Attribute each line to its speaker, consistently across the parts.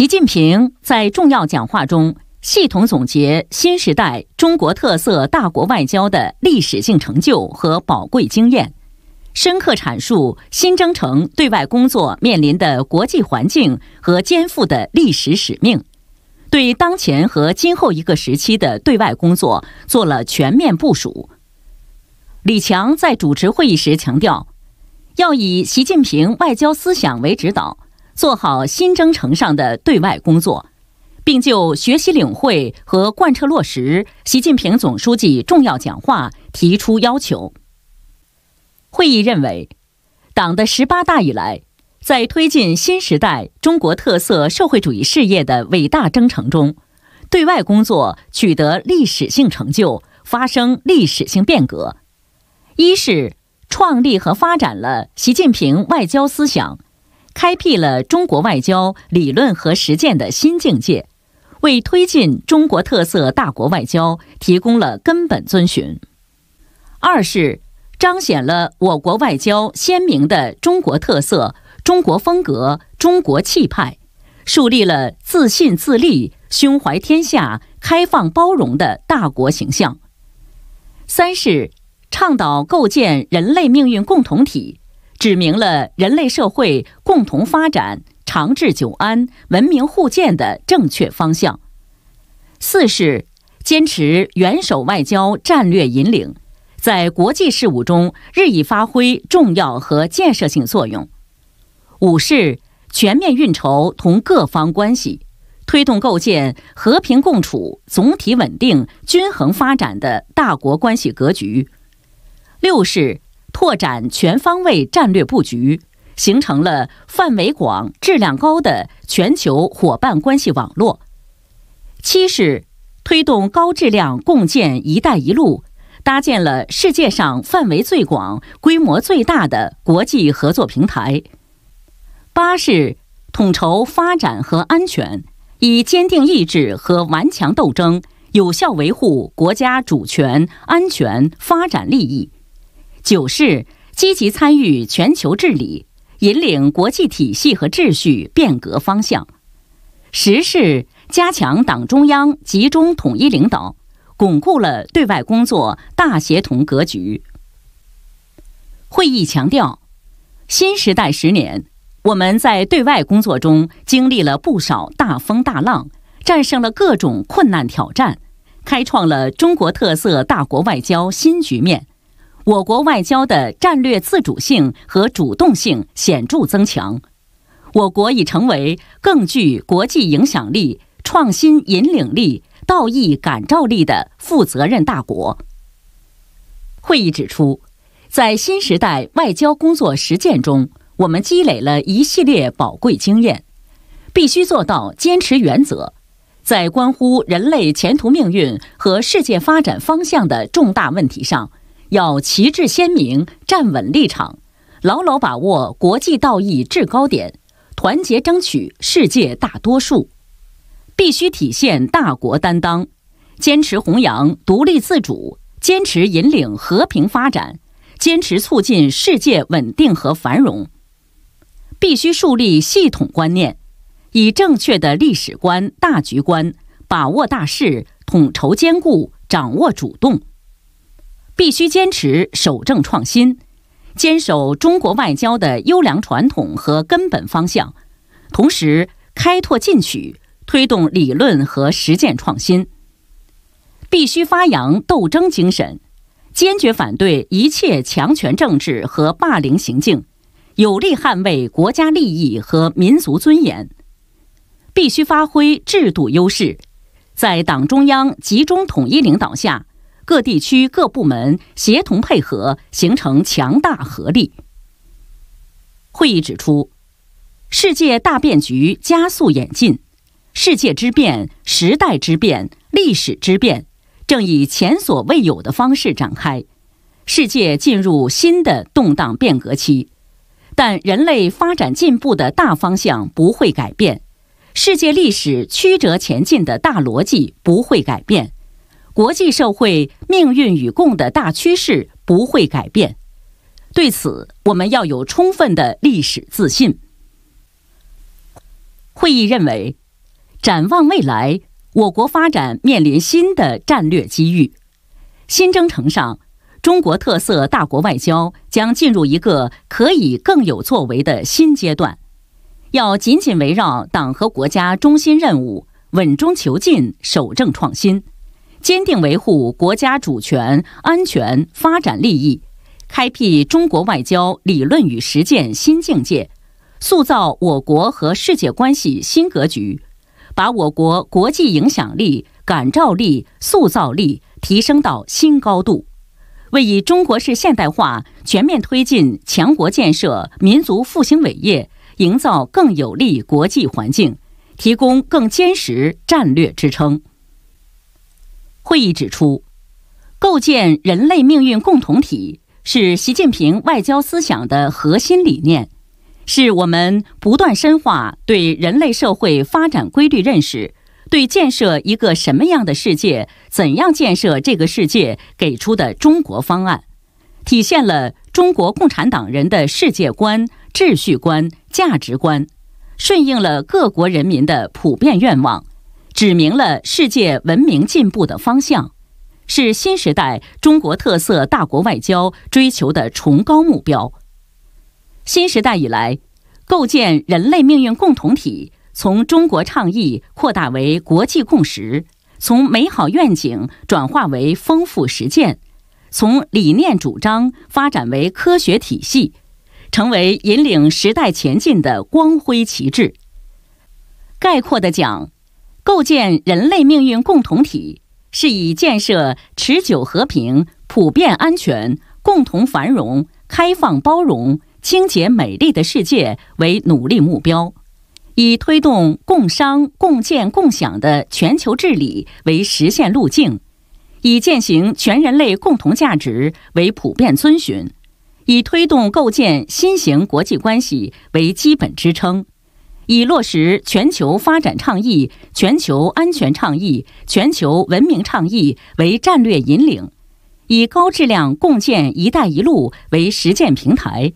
Speaker 1: 习近平在重要讲话中系统总结新时代中国特色大国外交的历史性成就和宝贵经验，深刻阐述新征程对外工作面临的国际环境和肩负的历史使命，对当前和今后一个时期的对外工作做了全面部署。李强在主持会议时强调，要以习近平外交思想为指导。做好新征程上的对外工作，并就学习领会和贯彻落实习近平总书记重要讲话提出要求。会议认为，党的十八大以来，在推进新时代中国特色社会主义事业的伟大征程中，对外工作取得历史性成就，发生历史性变革。一是创立和发展了习近平外交思想。开辟了中国外交理论和实践的新境界，为推进中国特色大国外交提供了根本遵循。二是彰显了我国外交鲜明的中国特色、中国风格、中国气派，树立了自信自立、胸怀天下、开放包容的大国形象。三是倡导构建人类命运共同体。指明了人类社会共同发展、长治久安、文明互鉴的正确方向。四是坚持元首外交战略引领，在国际事务中日益发挥重要和建设性作用。五是全面运筹同各方关系，推动构建和平共处、总体稳定、均衡发展的大国关系格局。六是。拓展全方位战略布局，形成了范围广、质量高的全球伙伴关系网络。七是推动高质量共建“一带一路”，搭建了世界上范围最广、规模最大的国际合作平台。八是统筹发展和安全，以坚定意志和顽强斗争，有效维护国家主权、安全、发展利益。九是积极参与全球治理，引领国际体系和秩序变革方向；十是加强党中央集中统一领导，巩固了对外工作大协同格局。会议强调，新时代十年，我们在对外工作中经历了不少大风大浪，战胜了各种困难挑战，开创了中国特色大国外交新局面。我国外交的战略自主性和主动性显著增强，我国已成为更具国际影响力、创新引领力、道义感召力的负责任大国。会议指出，在新时代外交工作实践中，我们积累了一系列宝贵经验，必须做到坚持原则，在关乎人类前途命运和世界发展方向的重大问题上。要旗帜鲜明、站稳立场，牢牢把握国际道义制高点，团结争取世界大多数；必须体现大国担当，坚持弘扬独立自主，坚持引领和平发展，坚持促进世界稳定和繁荣；必须树立系统观念，以正确的历史观、大局观，把握大势，统筹兼顾，掌握主动。必须坚持守正创新，坚守中国外交的优良传统和根本方向，同时开拓进取，推动理论和实践创新。必须发扬斗争精神，坚决反对一切强权政治和霸凌行径，有力捍卫国家利益和民族尊严。必须发挥制度优势，在党中央集中统一领导下。各地区各部门协同配合，形成强大合力。会议指出，世界大变局加速演进，世界之变、时代之变、历史之变，正以前所未有的方式展开，世界进入新的动荡变革期。但人类发展进步的大方向不会改变，世界历史曲折前进的大逻辑不会改变。国际社会命运与共的大趋势不会改变，对此我们要有充分的历史自信。会议认为，展望未来，我国发展面临新的战略机遇。新征程上，中国特色大国外交将进入一个可以更有作为的新阶段。要紧紧围绕党和国家中心任务，稳中求进，守正创新。坚定维护国家主权、安全、发展利益，开辟中国外交理论与实践新境界，塑造我国和世界关系新格局，把我国国际影响力、感召力、塑造力提升到新高度，为以中国式现代化全面推进强国建设、民族复兴伟业，营造更有利国际环境，提供更坚实战略支撑。会议指出，构建人类命运共同体是习近平外交思想的核心理念，是我们不断深化对人类社会发展规律认识、对建设一个什么样的世界、怎样建设这个世界给出的中国方案，体现了中国共产党人的世界观、秩序观、价值观，顺应了各国人民的普遍愿望。指明了世界文明进步的方向，是新时代中国特色大国外交追求的崇高目标。新时代以来，构建人类命运共同体从中国倡议扩大为国际共识，从美好愿景转化为丰富实践，从理念主张发展为科学体系，成为引领时代前进的光辉旗帜。概括的讲。构建人类命运共同体，是以建设持久和平、普遍安全、共同繁荣、开放包容、清洁美丽的世界为努力目标，以推动共商共建共享的全球治理为实现路径，以践行全人类共同价值为普遍遵循，以推动构建新型国际关系为基本支撑。以落实全球发展倡议、全球安全倡议、全球文明倡议为战略引领，以高质量共建“一带一路”为实践平台，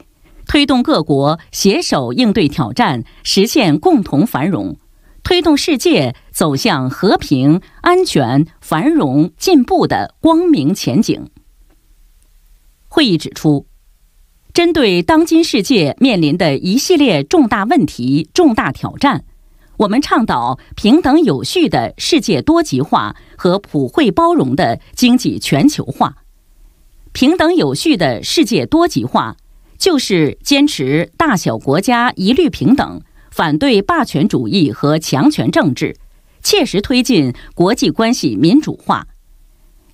Speaker 1: 推动各国携手应对挑战，实现共同繁荣，推动世界走向和平、安全、繁荣、进步的光明前景。会议指出。针对当今世界面临的一系列重大问题、重大挑战，我们倡导平等有序的世界多极化和普惠包容的经济全球化。平等有序的世界多极化，就是坚持大小国家一律平等，反对霸权主义和强权政治，切实推进国际关系民主化。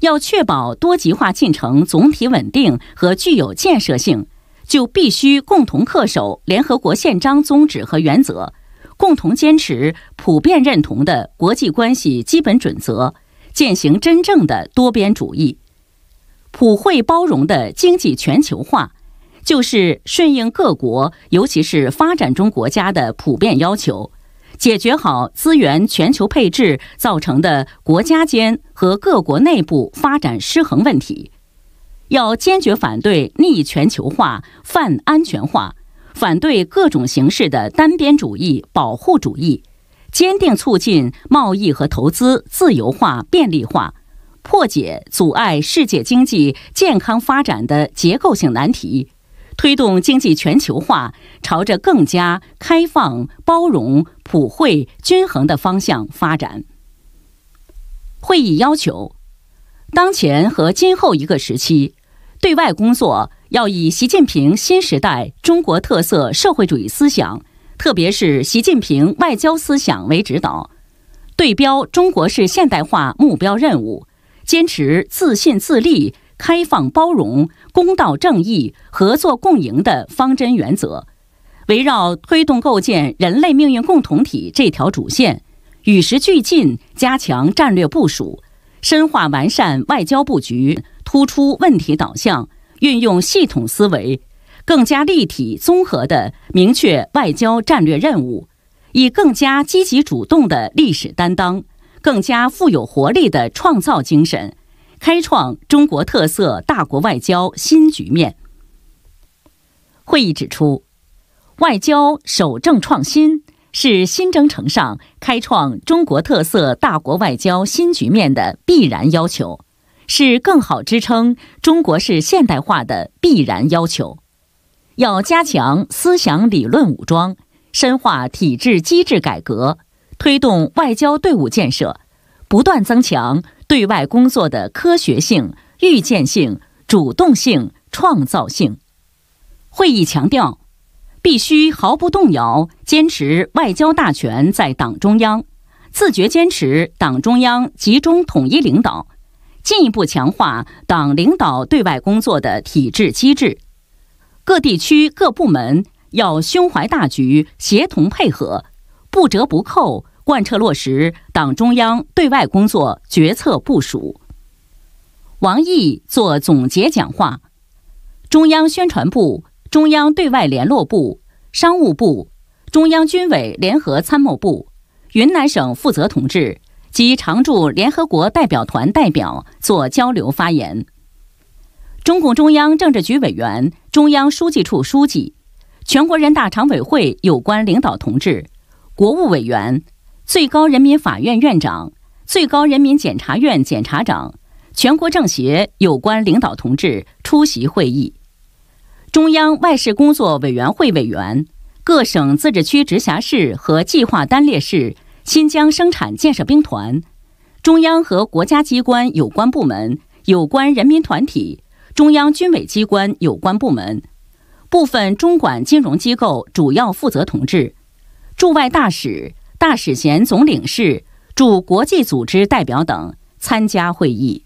Speaker 1: 要确保多极化进程总体稳定和具有建设性。就必须共同恪守联合国宪章宗旨和原则，共同坚持普遍认同的国际关系基本准则，践行真正的多边主义、普惠包容的经济全球化，就是顺应各国，尤其是发展中国家的普遍要求，解决好资源全球配置造成的国家间和各国内部发展失衡问题。要坚决反对逆全球化、泛安全化，反对各种形式的单边主义、保护主义，坚定促进贸易和投资自由化、便利化，破解阻碍世界经济健康发展的结构性难题，推动经济全球化朝着更加开放、包容、普惠、均衡的方向发展。会议要求，当前和今后一个时期。对外工作要以习近平新时代中国特色社会主义思想，特别是习近平外交思想为指导，对标中国式现代化目标任务，坚持自信自立、开放包容、公道正义、合作共赢的方针原则，围绕推动构建人类命运共同体这条主线，与时俱进加强战略部署，深化完善外交布局。突出问题导向，运用系统思维，更加立体综合地明确外交战略任务，以更加积极主动的历史担当，更加富有活力的创造精神，开创中国特色大国外交新局面。会议指出，外交守正创新是新征程上开创中国特色大国外交新局面的必然要求。是更好支撑中国式现代化的必然要求。要加强思想理论武装，深化体制机制改革，推动外交队伍建设，不断增强对外工作的科学性、预见性、主动性、创造性。会议强调，必须毫不动摇坚持外交大权在党中央，自觉坚持党中央集中统一领导。进一步强化党领导对外工作的体制机制，各地区各部门要胸怀大局，协同配合，不折不扣贯彻落实党中央对外工作决策部署。王毅作总结讲话。中央宣传部、中央对外联络部、商务部、中央军委联合参谋部、云南省负责同志。及常驻联合国代表团代表作交流发言。中共中央政治局委员、中央书记处书记，全国人大常委会有关领导同志，国务委员，最高人民法院院长，最高人民检察院检察长，全国政协有关领导同志出席会议。中央外事工作委员会委员，各省、自治区、直辖市和计划单列市。新疆生产建设兵团、中央和国家机关有关部门、有关人民团体、中央军委机关有关部门、部分中管金融机构主要负责同志、驻外大使、大使衔总领事、驻国际组织代表等参加会议。